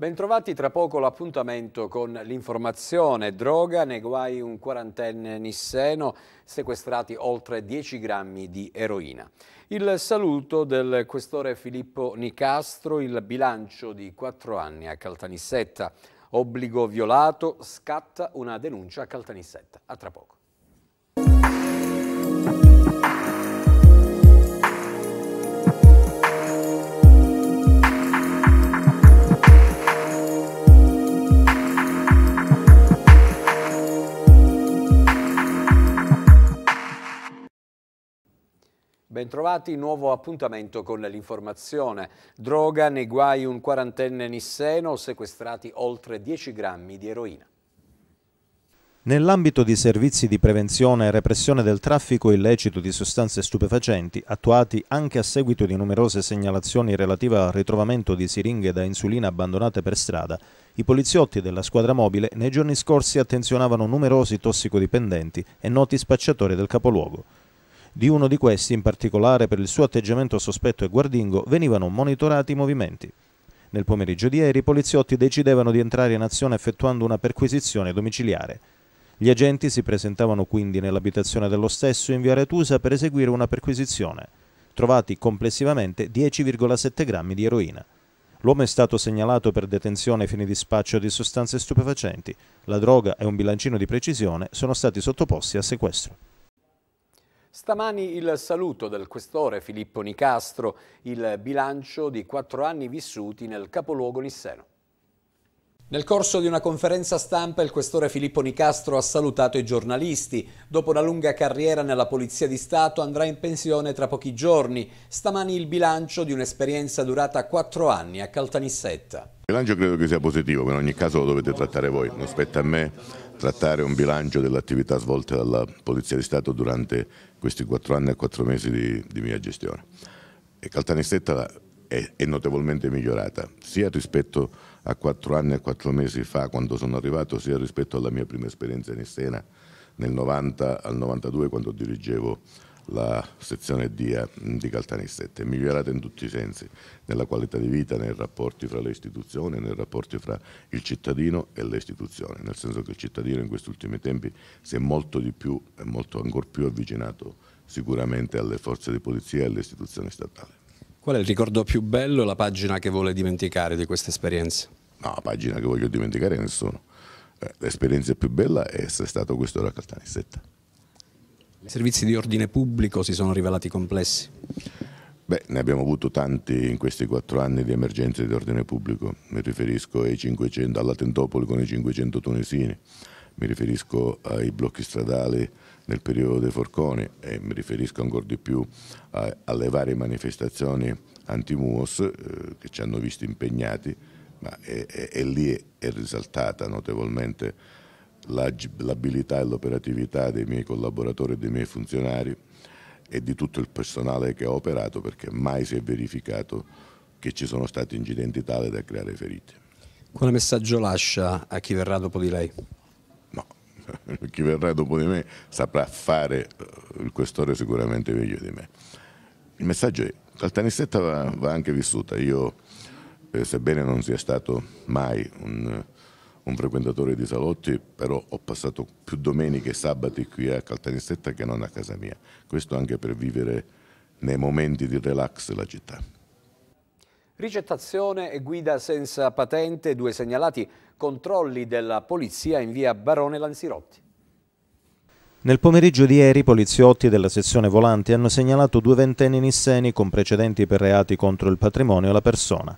Bentrovati tra poco l'appuntamento con l'informazione droga, nei guai un quarantenne nisseno, sequestrati oltre 10 grammi di eroina. Il saluto del questore Filippo Nicastro, il bilancio di 4 anni a Caltanissetta. Obbligo violato, scatta una denuncia a Caltanissetta. A tra poco. Bentrovati, nuovo appuntamento con l'informazione. Droga nei guai un quarantenne nisseno, sequestrati oltre 10 grammi di eroina. Nell'ambito di servizi di prevenzione e repressione del traffico illecito di sostanze stupefacenti, attuati anche a seguito di numerose segnalazioni relative al ritrovamento di siringhe da insulina abbandonate per strada, i poliziotti della squadra mobile nei giorni scorsi attenzionavano numerosi tossicodipendenti e noti spacciatori del capoluogo. Di uno di questi, in particolare per il suo atteggiamento sospetto e guardingo, venivano monitorati i movimenti. Nel pomeriggio di ieri i poliziotti decidevano di entrare in azione effettuando una perquisizione domiciliare. Gli agenti si presentavano quindi nell'abitazione dello stesso in via Retusa per eseguire una perquisizione. Trovati complessivamente 10,7 grammi di eroina. L'uomo è stato segnalato per detenzione ai fini di spaccio di sostanze stupefacenti. La droga e un bilancino di precisione sono stati sottoposti a sequestro. Stamani il saluto del questore Filippo Nicastro, il bilancio di quattro anni vissuti nel capoluogo nisseno. Nel corso di una conferenza stampa il questore Filippo Nicastro ha salutato i giornalisti. Dopo una lunga carriera nella Polizia di Stato andrà in pensione tra pochi giorni. Stamani il bilancio di un'esperienza durata quattro anni a Caltanissetta. Il bilancio credo che sia positivo, ma in ogni caso lo dovete trattare voi, non spetta a me trattare un bilancio dell'attività svolta dalla Polizia di Stato durante questi quattro anni e quattro mesi di, di mia gestione. E Caltanissetta è, è, notevolmente migliorata, sia rispetto a quattro anni e quattro mesi fa quando sono arrivato, sia rispetto alla mia prima esperienza in Estena nel 90 al 92 quando dirigevo la sezione DIA eh, di Caltanissette, è migliorata in tutti i sensi, nella qualità di vita, nei rapporti fra le istituzioni, nei rapporti fra il cittadino e le istituzioni, nel senso che il cittadino in questi ultimi tempi si è molto di più e molto ancora più avvicinato sicuramente alle forze di polizia e alle istituzioni statali. Qual è il ricordo più bello, la pagina che vuole dimenticare di questa esperienza? No, la pagina che voglio dimenticare è nessuno. Eh, l'esperienza più bella è essere stato questo da Caltanissette. I servizi di ordine pubblico si sono rivelati complessi? Beh, ne abbiamo avuto tanti in questi quattro anni di emergenze di ordine pubblico. Mi riferisco ai 500, alla Tentopoli con i 500 tunisini, mi riferisco ai blocchi stradali nel periodo dei forconi e mi riferisco ancora di più a, alle varie manifestazioni anti-MUOS eh, che ci hanno visto impegnati, ma è, è, è lì è, risaltata notevolmente l'abilità e l'operatività dei miei collaboratori e dei miei funzionari e di tutto il personale che ha operato perché mai si è verificato che ci sono stati incidenti tali da creare ferite. Quale messaggio lascia a chi verrà dopo di lei? No, chi verrà dopo di me saprà fare eh, il questore sicuramente meglio di me. Il messaggio è Caltanissetta va, va anche vissuta. Io, eh, sebbene non sia stato mai un un frequentatore di salotti, però ho passato più domeniche e sabati qui a Caltanissetta che non a casa mia. Questo anche per vivere nei momenti di relax la città. Ricettazione e guida senza patente, due segnalati controlli della polizia in via Barone Lanzirotti. Nel pomeriggio di ieri i poliziotti della sezione volanti hanno segnalato due ventenni nisseni con precedenti per reati contro il patrimonio e la persona.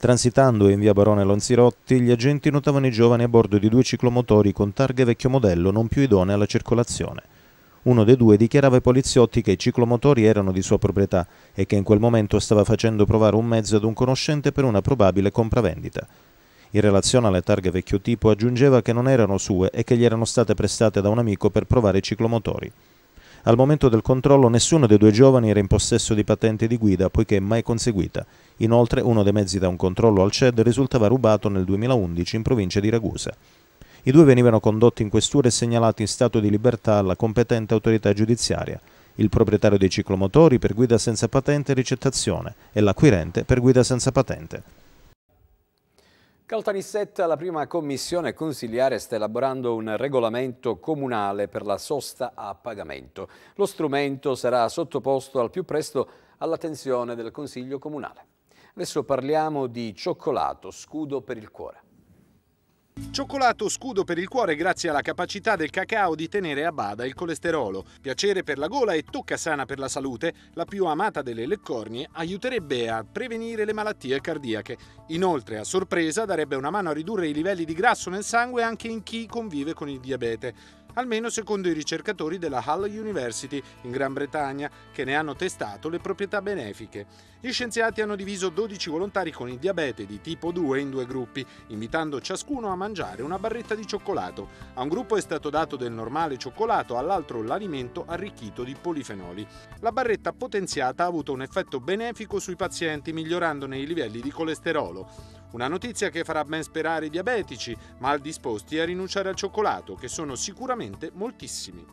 Transitando in via Barone Lanzirotti, gli agenti notavano i giovani a bordo di due ciclomotori con targhe vecchio modello non più idonee alla circolazione. Uno dei due dichiarava ai poliziotti che i ciclomotori erano di sua proprietà e che in quel momento stava facendo provare un mezzo ad un conoscente per una probabile compravendita. In relazione alle targhe vecchio tipo aggiungeva che non erano sue e che gli erano state prestate da un amico per provare i ciclomotori. Al momento del controllo nessuno dei due giovani era in possesso di patente di guida, poiché mai conseguita. Inoltre uno dei mezzi da un controllo al CED risultava rubato nel 2011 in provincia di Ragusa. I due venivano condotti in questura e segnalati in stato di libertà alla competente autorità giudiziaria, il proprietario dei ciclomotori per guida senza patente e ricettazione e l'acquirente per guida senza patente. Caltanissetta, la prima commissione consigliare, sta elaborando un regolamento comunale per la sosta a pagamento. Lo strumento sarà sottoposto al più presto all'attenzione del Consiglio Comunale. Adesso parliamo di cioccolato, scudo per il cuore. Cioccolato scudo per il cuore grazie alla capacità del cacao di tenere a bada il colesterolo. Piacere per la gola e tocca sana per la salute, la più amata delle leccornie, aiuterebbe a prevenire le malattie cardiache. Inoltre, a sorpresa, darebbe una mano a ridurre i livelli di grasso nel sangue anche in chi convive con il diabete almeno secondo i ricercatori della Hull University in Gran Bretagna, che ne hanno testato le proprietà benefiche. Gli scienziati hanno diviso 12 volontari con il diabete di tipo 2 in due gruppi, invitando ciascuno a mangiare una barretta di cioccolato. A un gruppo è stato dato del normale cioccolato, all'altro l'alimento arricchito di polifenoli. La barretta potenziata ha avuto un effetto benefico sui pazienti, migliorandone i livelli di colesterolo. Una notizia che farà ben sperare i diabetici, mal disposti a rinunciare al cioccolato, che sono sicuramente moltissimi.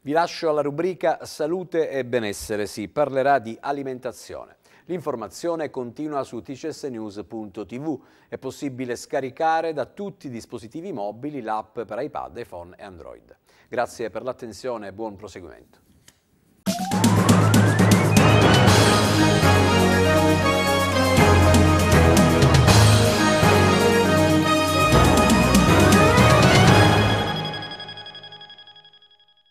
Vi lascio alla rubrica Salute e benessere, si parlerà di alimentazione. L'informazione continua su tcsnews.tv. È possibile scaricare da tutti i dispositivi mobili l'app per iPad, iPhone e Android. Grazie per l'attenzione e buon proseguimento.